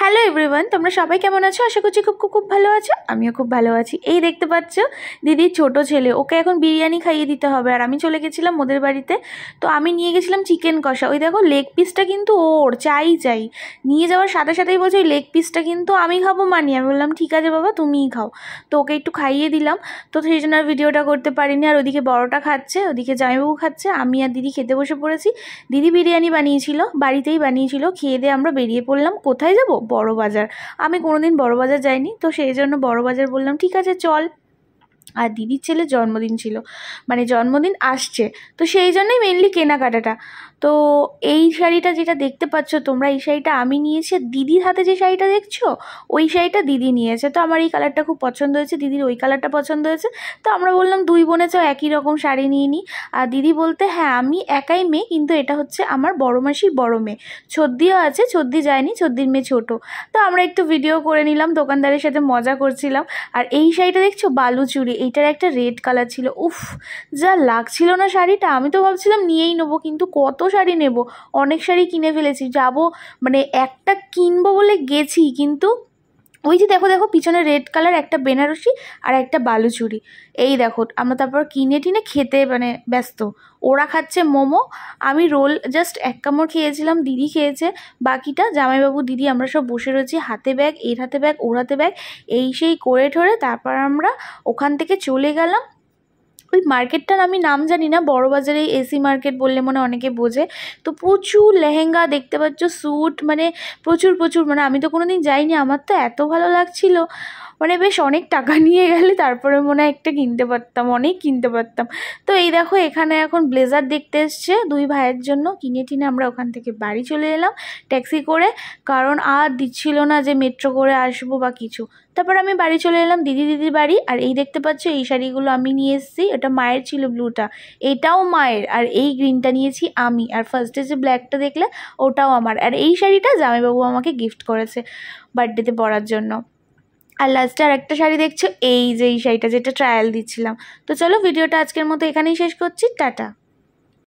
hello everyone তোমরা সবাই কেমন আছো আশা করছি খুব খুব খুব ভালো আছো আমিও খুব ভালো আছি এই দেখতে পাচ্ছ দিদির ছোট ছেলে ওকে এখন বিরিয়ানি খাইয়ে দিতে হবে আর আমি চলে গেছিলাম ওদের বাড়িতে তো আমি নিয়ে গেছিলাম চিকেন কষা ওই দেখো লেগ পিসটা কিন্তু ওর চাই চাই নিয়ে যাওয়ার সাথে সাথেই বলছে ওই লেগ পিসটা কিন্তু আমি খাবো মানি আমি বললাম ঠিক আছে বাবা তুমিই খাও তো ওকে একটু খাইয়ে দিলাম তো সেই জন্য আর ভিডিওটা করতে পারিনি আর ওদিকে বড়টা খাচ্ছে ওদিকে জামাইবাবু খাচ্ছে আমি আর দিদি খেতে বসে পড়েছি দিদি বিরিয়ানি বানিয়েছিল বাড়িতেই বানিয়েছিল খেয়ে দিয়ে আমরা বেরিয়ে পড়লাম কোথায় যাবো বড় বাজার আমি কোনোদিন বড় বাজার যাইনি তো সেই জন্য বড় বাজার বললাম ঠিক আছে চল আর দিদির ছেলে জন্মদিন ছিল মানে জন্মদিন আসছে তো সেই জন্যই মেনলি কেনাকাটাটা তো এই শাড়িটা যেটা দেখতে পাচ্ছ তোমরা এই শাড়িটা আমি নিয়েছি দিদির হাতে যে শাড়িটা দেখছো ওই শাড়িটা দিদি নিয়েছে তো আমার এই কালারটা খুব পছন্দ হয়েছে দিদির ওই কালারটা পছন্দ হয়েছে তো আমরা বললাম দুই বোনে চাও একই রকম শাড়ি নিয়ে নিই আর দিদি বলতে হ্যাঁ আমি একাই মেয়ে কিন্তু এটা হচ্ছে আমার বড় মাসি বড় মেয়ে ছদ্দিও আছে ছদ্দি যায়নি ছদ্দির মেয়ে ছোট তো আমরা একটু ভিডিও করে নিলাম দোকানদারের সাথে মজা করছিলাম আর এই শাড়িটা দেখছো বালুচুরি এইটার একটা রেড কালার ছিল উফ যা লাগছিল না শাড়িটা আমি তো ভাবছিলাম নিয়েই নেবো কিন্তু কত শাড়ি নেব অনেক শাড়ি কিনে ফেলেছি যাব মানে একটা কিনবো বলে গেছি কিন্তু ওই যে দেখো দেখো পিছনে রেড কালার একটা বেনারসি আর একটা বালুচুরি এই দেখো আমরা তারপর কিনে টিনে খেতে মানে ব্যস্ত ওরা খাচ্ছে মোমো আমি রোল জাস্ট এক কামড় খেয়েছিলাম দিদি খেয়েছে বাকিটা জামাইবাবু দিদি আমরা সব বসে রয়েছি হাতে ব্যাগ এর হাতে ব্যাগ ওর হাতে ব্যাগ এই সেই করে ঠরে তারপর আমরা ওখান থেকে চলে গেলাম ওই মার্কেটটার আমি নাম জানি না বড় বাজারে এসি মার্কেট বললে মনে অনেকে বোঝে তো প্রচুর লেহেঙ্গা দেখতে পাচ্ছ স্যুট মানে প্রচুর প্রচুর মানে আমি তো কোনো দিন যাইনি আমার তো এত ভালো লাগছিল মানে বেশ অনেক টাকা নিয়ে গেলে তারপরে মনে হয় একটা কিনতে পারতাম অনেক কিনতে পারতাম তো এই দেখো এখানে এখন ব্লেজার দেখতে এসছে দুই ভাইয়ের জন্য কিনে টিনে আমরা ওখান থেকে বাড়ি চলে এলাম ট্যাক্সি করে কারণ আর দিচ্ছিল না যে মেট্রো করে আসবো বা কিছু তারপর আমি বাড়ি চলে এলাম দিদি দিদির বাড়ি আর এই দেখতে পাচ্ছ এই শাড়িগুলো আমি নিয়ে এসেছি এটা মায়ের ছিল ব্লুটা এটাও মায়ের আর এই গ্রিনটা নিয়েছি আমি আর ফার্স্টে যে ব্ল্যাকটা দেখলে ওটাও আমার আর এই শাড়িটা জামাইবাবু আমাকে গিফট করেছে বার্থডেতে পরার জন্য আর লাস্টে আর একটা শাড়ি দেখছো এই যে এই শাড়িটা যেটা ট্রায়াল দিচ্ছিলাম তো চলো ভিডিওটা আজকের মতো এখানেই শেষ করছি টাটা